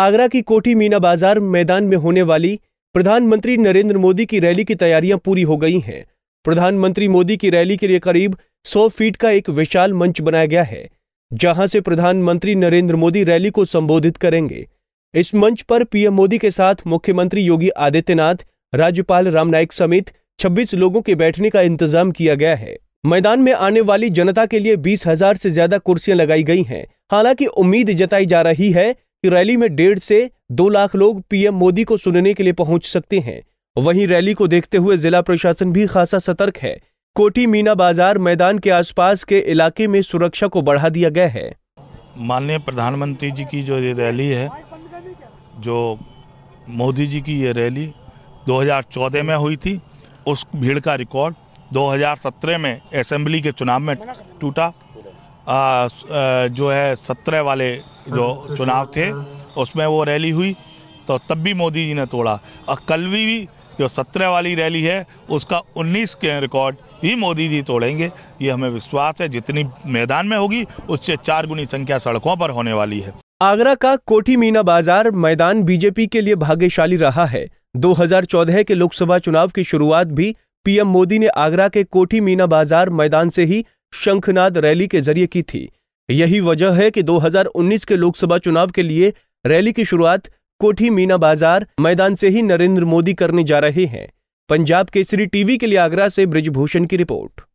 आगरा की कोठी मीना बाजार मैदान में होने वाली प्रधानमंत्री नरेंद्र मोदी की रैली की तैयारियां पूरी हो गई हैं प्रधानमंत्री मोदी की रैली के लिए करीब 100 फीट का एक विशाल मंच बनाया गया है जहां से प्रधानमंत्री नरेंद्र मोदी रैली को संबोधित करेंगे इस मंच पर पीएम मोदी के साथ मुख्यमंत्री योगी आदित्यनाथ राज्यपाल राम नाइक समेत छब्बीस लोगों के बैठने का इंतजाम किया गया है मैदान में आने वाली जनता के लिए बीस हजार से ज्यादा कुर्सियां लगाई गई हैं हालांकि उम्मीद जताई जा रही है कि रैली में डेढ़ से दो लाख लोग पीएम मोदी को सुनने के लिए पहुंच सकते हैं वहीं रैली को देखते हुए जिला प्रशासन भी खासा सतर्क है कोटी मीना बाजार मैदान के आसपास के इलाके में सुरक्षा को बढ़ा दिया गया है माननीय प्रधानमंत्री जी की जो ये रैली है जो मोदी जी की ये रैली 2014 में हुई थी उस भीड़ का रिकॉर्ड 2017 में असेंबली के चुनाव में टूटा आ, जो है सत्रह वाले जो हम्म, चुनाव थे उसमें वो रैली हुई तो तब भी मोदी जी ने तोड़ा और कल भी जो सत्रह वाली रैली है उसका उन्नीस के रिकॉर्ड ही मोदी जी तोड़ेंगे ये हमें विश्वास है जितनी मैदान में होगी उससे चार गुनी संख्या सड़कों पर होने वाली है आगरा का कोठी मीना बाजार मैदान बीजेपी के लिए भाग्यशाली रहा है 2014 के लोकसभा चुनाव की शुरुआत भी पीएम मोदी ने आगरा के कोठी मीना बाजार मैदान से ही शंखनाद रैली के जरिए की थी यही वजह है कि 2019 के लोकसभा चुनाव के लिए रैली की शुरुआत कोठी मीना बाजार मैदान से ही नरेंद्र मोदी करने जा रहे हैं पंजाब केसरी टीवी के लिए आगरा से ब्रिजभूषण की रिपोर्ट